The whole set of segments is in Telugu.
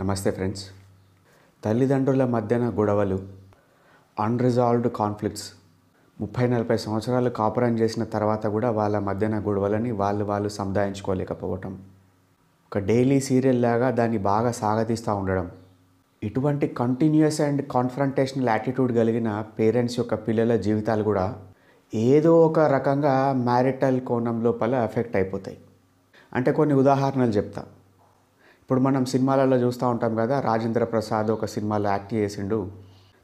నమస్తే ఫ్రెండ్స్ తల్లిదండ్రుల మధ్యన గొడవలు అన్రిజాల్వ్డ్ కాన్ఫ్లిక్ట్స్ ముప్పై నలభై సంవత్సరాలు కాపురం చేసిన తర్వాత కూడా వాళ్ళ మధ్యన గొడవలని వాళ్ళు వాళ్ళు సందాయించుకోలేకపోవటం ఒక డైలీ సీరియల్ లాగా దాన్ని బాగా సాగతీస్తూ ఉండడం ఇటువంటి కంటిన్యూస్ అండ్ కాన్ఫ్రంటేషనల్ యాటిట్యూడ్ కలిగిన పేరెంట్స్ యొక్క పిల్లల జీవితాలు కూడా ఏదో ఒక రకంగా మ్యారిటల్ కోణం లోపల ఎఫెక్ట్ అయిపోతాయి అంటే కొన్ని ఉదాహరణలు చెప్తాను ఇప్పుడు మనం సినిమాలలో చూస్తూ ఉంటాం కదా రాజేంద్ర ప్రసాద్ ఒక సినిమాలో యాక్ట్ చేసిండు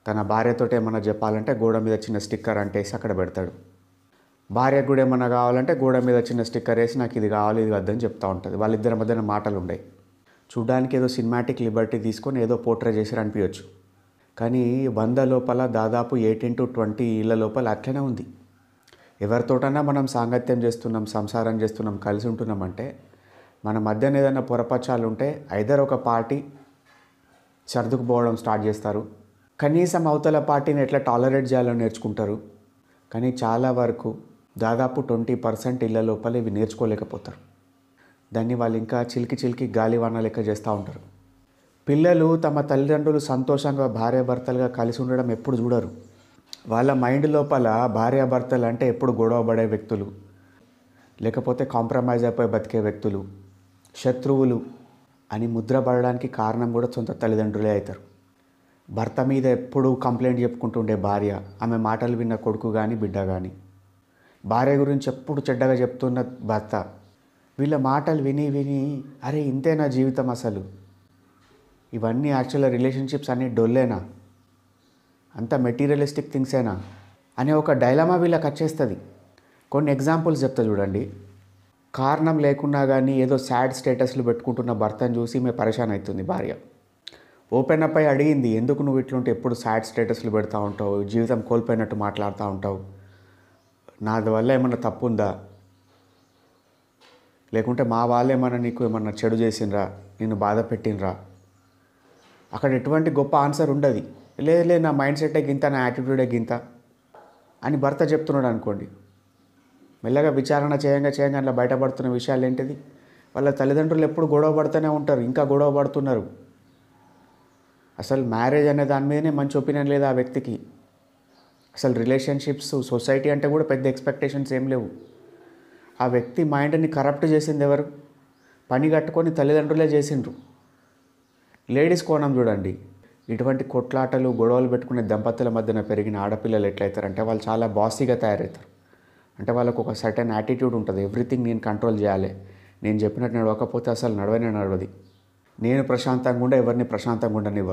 తన భార్యతో ఏమన్నా చెప్పాలంటే గోడ మీద చిన్న స్టిక్కర్ అంటేసి అక్కడ పెడతాడు భార్యకు కూడా ఏమన్నా కావాలంటే గోడ మీద చిన్న స్టిక్కర్ వేసి నాకు ఇది కావాలి ఇది వద్దని చెప్తూ ఉంటుంది వాళ్ళిద్దరి మధ్యన మాటలు ఉండయి చూడడానికి ఏదో సినిమాటిక్ లిబర్టీ తీసుకొని ఏదో పోర్ట్రే చేసారు అనిపించవచ్చు కానీ వంద లోపల దాదాపు ఎయిటీన్ టు ట్వంటీ ఇళ్ళ లోపల అట్లనే ఉంది ఎవరితోటన్నా మనం సాంగత్యం చేస్తున్నాం సంసారం చేస్తున్నాం కలిసి ఉంటున్నామంటే మన మధ్యన ఏదైనా పొరపచ్చాలు ఉంటే ఐదర్ ఒక పార్టీ సర్దుకుపోవడం స్టార్ట్ చేస్తారు కనీసం అవతల పార్టీని ఎట్లా టాలరేట్ చేయాలో నేర్చుకుంటారు కానీ చాలా వరకు దాదాపు ట్వంటీ పర్సెంట్ ఇళ్ళ లోపల ఇవి నేర్చుకోలేకపోతారు దాన్ని వాళ్ళు ఇంకా చిలికి చిలికి గాలివాన లెక్క చేస్తూ ఉంటారు పిల్లలు తమ తల్లిదండ్రులు సంతోషంగా భార్యాభర్తలుగా కలిసి ఉండడం ఎప్పుడు చూడరు వాళ్ళ మైండ్ లోపల భార్యాభర్తలు అంటే ఎప్పుడు గొడవపడే వ్యక్తులు లేకపోతే కాంప్రమైజ్ అయిపోయి బతికే వ్యక్తులు శత్రువులు అని ముద్రపడడానికి కారణం కూడా సొంత తల్లిదండ్రులే అవుతారు భర్త మీద ఎప్పుడూ కంప్లైంట్ చెప్పుకుంటుండే భార్య ఆమె మాటలు విన్న కొడుకు కానీ బిడ్డ కానీ భార్య గురించి ఎప్పుడు చెడ్డగా చెప్తున్న భర్త వీళ్ళ మాటలు విని విని అరే ఇంతే నా జీవితం అసలు ఇవన్నీ యాక్చువల్గా రిలేషన్షిప్స్ అన్నీ డొల్లేనా అంత మెటీరియలిస్టిక్ థింగ్సేనా అనే ఒక డైలమా వీళ్ళకి వచ్చేస్తుంది కొన్ని ఎగ్జాంపుల్స్ చెప్తా చూడండి కారణం లేకున్నా కానీ ఏదో సాడ్ స్టేటస్లు పెట్టుకుంటున్న భర్తను చూసి మేము పరేషాన్ అవుతుంది భార్య ఓపెన్ అప్ అయి అడిగింది ఎందుకు నువ్వు ఇట్లుంటే ఎప్పుడు సాడ్ స్టేటస్లు పెడతా ఉంటావు జీవితం కోల్పోయినట్టు మాట్లాడుతూ ఉంటావు నాది వల్ల ఏమన్నా తప్పు ఉందా లేకుంటే మా వాళ్ళు ఏమన్నా నీకు ఏమన్నా చెడు చేసిండ్రా నిన్ను బాధ పెట్టినరా అక్కడ ఎటువంటి గొప్ప ఆన్సర్ ఉండదు లేదు లేదు నా మైండ్ సెట్టే గింత నా యాటిట్యూడే గింత అని భర్త చెప్తున్నాడు అనుకోండి మెల్లగా విచారణ చేయంగా చేయంగా అట్లా బయటపడుతున్న విషయాలు ఏంటిది వాళ్ళ తల్లిదండ్రులు ఎప్పుడు గొడవ పడుతూనే ఉంటారు ఇంకా గొడవ పడుతున్నారు అసలు మ్యారేజ్ అనే దాని మీదనే మంచి ఒపీనియన్ లేదు ఆ వ్యక్తికి అసలు రిలేషన్షిప్స్ సొసైటీ అంటే కూడా పెద్ద ఎక్స్పెక్టేషన్స్ ఏం లేవు ఆ వ్యక్తి మైండ్ని కరప్ట్ చేసింది ఎవరు పని కట్టుకొని తల్లిదండ్రులే చేసిండ్రు లేడీస్ కోణం చూడండి ఇటువంటి కొట్లాటలు గొడవలు పెట్టుకునే దంపతుల మధ్యన పెరిగిన ఆడపిల్లలు ఎట్లయితారంటే వాళ్ళు చాలా బాసీగా తయారవుతారు అంటే వాళ్ళకు ఒక సర్టెన్ యాటిట్యూడ్ ఉంటుంది ఎవ్రీథింగ్ నేను కంట్రోల్ చేయాలి నేను చెప్పినట్టు నడవకపోతే అసలు నడవనే నడవది నేను ప్రశాంతంగా ఉండే ఎవరిని ప్రశాంతంగా ఉండనివ్వ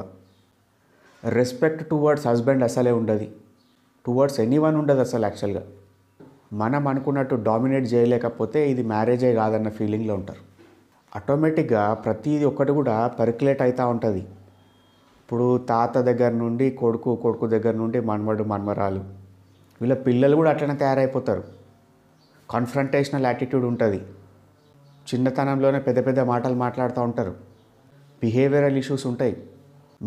రెస్పెక్ట్ టువర్డ్స్ హస్బెండ్ అసలే ఉండదు టువర్డ్స్ ఎనీ వన్ ఉండదు అసలు యాక్చువల్గా మనం అనుకున్నట్టు డామినేట్ చేయలేకపోతే ఇది మ్యారేజే కాదన్న ఫీలింగ్లో ఉంటారు ఆటోమేటిక్గా ప్రతీది ఒక్కటి కూడా పర్క్యులేట్ అవుతూ ఉంటుంది ఇప్పుడు తాత దగ్గర నుండి కొడుకు కొడుకు దగ్గర నుండి మనవడు మనమరాలు వీళ్ళ పిల్లలు కూడా అట్లనే తయారైపోతారు కాన్ఫ్రంటేషనల్ యాటిట్యూడ్ ఉంటుంది చిన్నతనంలోనే పెద్ద పెద్ద మాటలు మాట్లాడుతూ ఉంటారు బిహేవియరల్ ఇష్యూస్ ఉంటాయి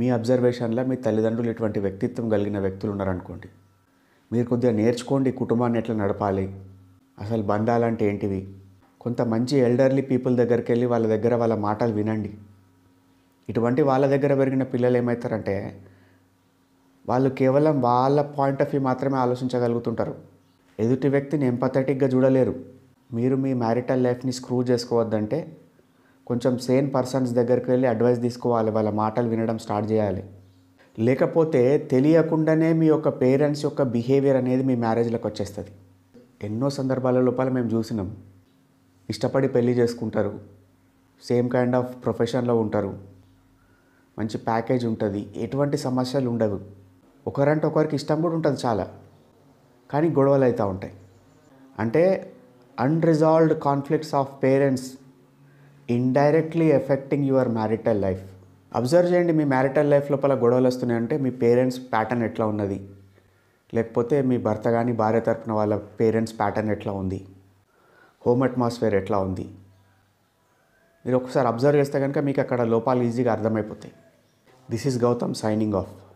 మీ అబ్జర్వేషన్లో మీ తల్లిదండ్రులు ఇటువంటి వ్యక్తిత్వం కలిగిన వ్యక్తులు ఉన్నారనుకోండి మీరు కొద్దిగా నేర్చుకోండి కుటుంబాన్ని ఎట్లా నడపాలి అసలు బంధాలంటే ఏంటివి కొంత మంచి ఎల్డర్లీ పీపుల్ దగ్గరికి వెళ్ళి వాళ్ళ దగ్గర వాళ్ళ మాటలు వినండి ఇటువంటి వాళ్ళ దగ్గర పెరిగిన పిల్లలు ఏమవుతారంటే వాళ్ళు కేవలం వాళ్ళ పాయింట్ ఆఫ్ వ్యూ మాత్రమే ఆలోచించగలుగుతుంటారు ఎదుటి వ్యక్తిని ఎంపథెటిక్గా చూడలేరు మీరు మీ మ్యారిటల్ లైఫ్ని స్క్రూ చేసుకోవద్దంటే కొంచెం సేమ్ పర్సన్స్ దగ్గరికి వెళ్ళి అడ్వైస్ తీసుకోవాలి వాళ్ళ మాటలు వినడం స్టార్ట్ చేయాలి లేకపోతే తెలియకుండానే మీ యొక్క పేరెంట్స్ యొక్క బిహేవియర్ అనేది మీ మ్యారేజ్లకు వచ్చేస్తుంది ఎన్నో సందర్భాల లోపల మేము చూసినాం ఇష్టపడి పెళ్లి చేసుకుంటారు సేమ్ కైండ్ ఆఫ్ ప్రొఫెషన్లో ఉంటారు మంచి ప్యాకేజ్ ఉంటుంది ఎటువంటి సమస్యలు ఉండవు ఒకరంటే ఒకరికి ఇష్టం కూడా ఉంటుంది చాలా కానీ గొడవలు అవుతూ ఉంటాయి అంటే unresolved conflicts of parents indirectly affecting your marital life observe చేయండి మీ మ్యారిటల్ లైఫ్ లోపల గొడవలు వస్తున్నాయంటే మీ పేరెంట్స్ ప్యాటర్న్ ఎట్లా ఉన్నది లేకపోతే మీ భర్త కానీ భార్య తరపున వాళ్ళ పేరెంట్స్ ప్యాటర్న్ ఎట్లా ఉంది హోమ్ అట్మాస్ఫియర్ ఎట్లా ఉంది మీరు ఒకసారి అబ్జర్వ్ చేస్తే కనుక మీకు అక్కడ లోపాలు ఈజీగా అర్థమైపోతాయి this is Gautam signing of